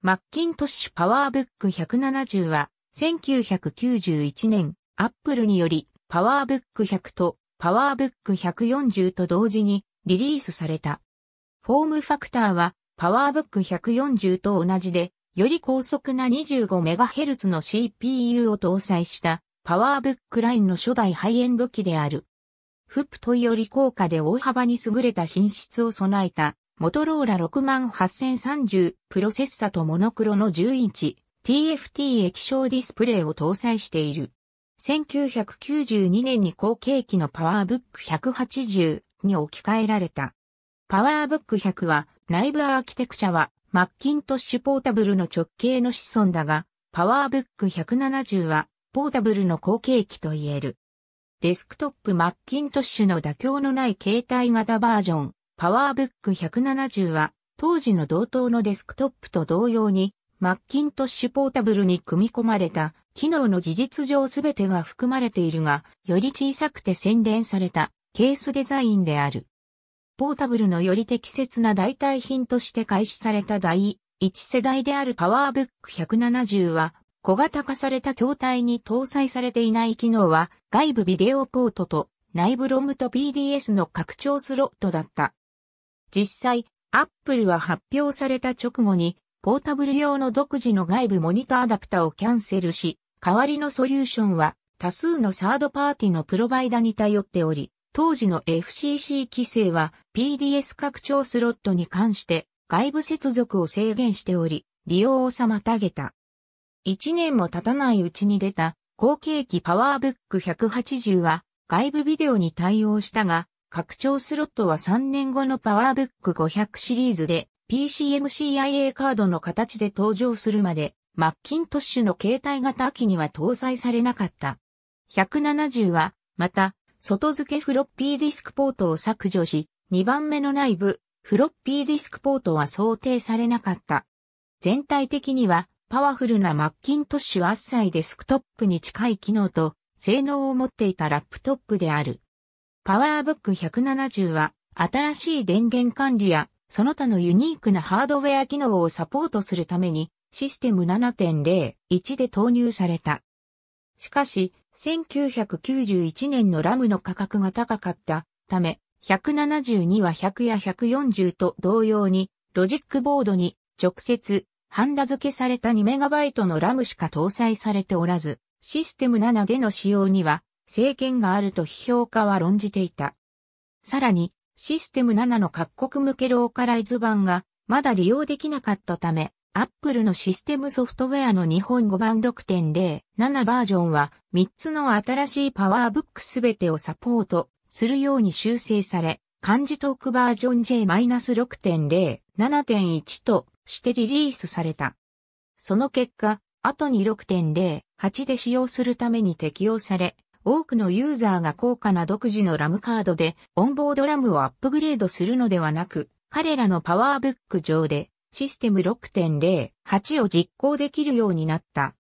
マッキントッシュパワーブック170は、1991年、アップルにより、パワーブック100と、パワーブック140と同時に、リリースされた。フォームファクターは、パワーブック140と同じで、より高速な 25MHz の CPU を搭載した、パワーブックラインの初代ハイエンド機である。フップイより高価で大幅に優れた品質を備えたモトローラ68030プロセッサとモノクロの10インチ TFT 液晶ディスプレイを搭載している。1992年に後継機のパワーブック180に置き換えられた。パワーブック100は内部アーキテクチャはマッキントッシュポータブルの直径の子孫だが、パワーブック170はポータブルの後継機と言える。デスクトップマッキントッシュの妥協のない携帯型バージョンパワーブック170は、当時の同等のデスクトップと同様に、マッキントッシュポータブルに組み込まれた、機能の事実上すべてが含まれているが、より小さくて洗練されたケースデザインである。ポータブルのより適切な代替品として開始された第1世代であるパワーブック170は、小型化された筐体に搭載されていない機能は、外部ビデオポートと内部ロムと PDS の拡張スロットだった。実際、アップルは発表された直後に、ポータブル用の独自の外部モニターアダプタをキャンセルし、代わりのソリューションは多数のサードパーティのプロバイダに頼っており、当時の FCC 規制は PDS 拡張スロットに関して外部接続を制限しており、利用を妨げた。1年も経たないうちに出た後継機パワーブック180は外部ビデオに対応したが、拡張スロットは3年後のパワーブック500シリーズで PCMCIA カードの形で登場するまで、マッキントッシュの携帯型機には搭載されなかった。170は、また、外付けフロッピーディスクポートを削除し、2番目の内部、フロッピーディスクポートは想定されなかった。全体的には、パワフルなマッキントッシュ圧イデスクトップに近い機能と、性能を持っていたラップトップである。パワーブック170は、新しい電源管理や、その他のユニークなハードウェア機能をサポートするために、システム7.0.1で投入された。しかし、1991年のラムの価格が高かったため、172は100や140と同様に、ロジックボードに直接ハンダ付けされた 2MB のラムしか搭載されておらず、システム7での使用には政権があると批評家は論じていた。さらに、システム7の各国向けローカライズ版がまだ利用できなかったため、Apple のシステムソフトウェアの日本語版6.07バージョンは3つの新しいパワーブックすべてをサポートするように修正され、漢字トークバージョン J-6.0、7.1としてリリースされた。その結果、後に6.08で使用するために適用され、多くのユーザーが高価な独自のラムカードでオンボードラムをアップグレードするのではなく、彼らのパワーブック上でシステム6.08を実行できるようになった。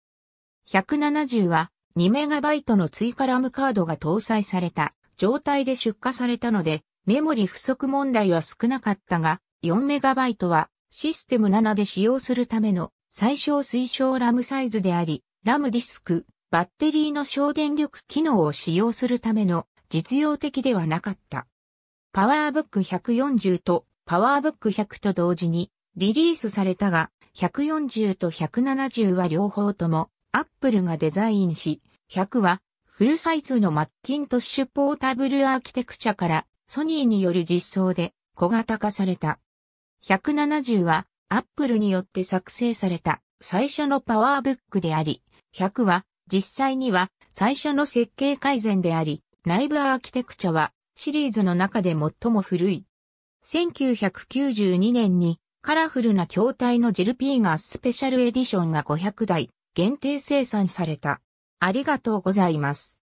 170は 2MB の追加ラムカードが搭載された状態で出荷されたので、メモリ不足問題は少なかったが、4MB はシステム7で使用するための最小推奨ラムサイズであり、ラムディスクバッテリーの省電力機能を使用するための実用的ではなかった。パワーブック140とパワーブック100と同時にリリースされたが、140と170は両方ともアップルがデザインし、100はフルサイズのマッキントッシュポータブルアーキテクチャからソニーによる実装で小型化された。170はアップルによって作成された最初のパワーブックであり、100は実際には最初の設計改善であり、内部アーキテクチャはシリーズの中で最も古い。1992年にカラフルな筐体のジルピーガースペシャルエディションが500台限定生産された。ありがとうございます。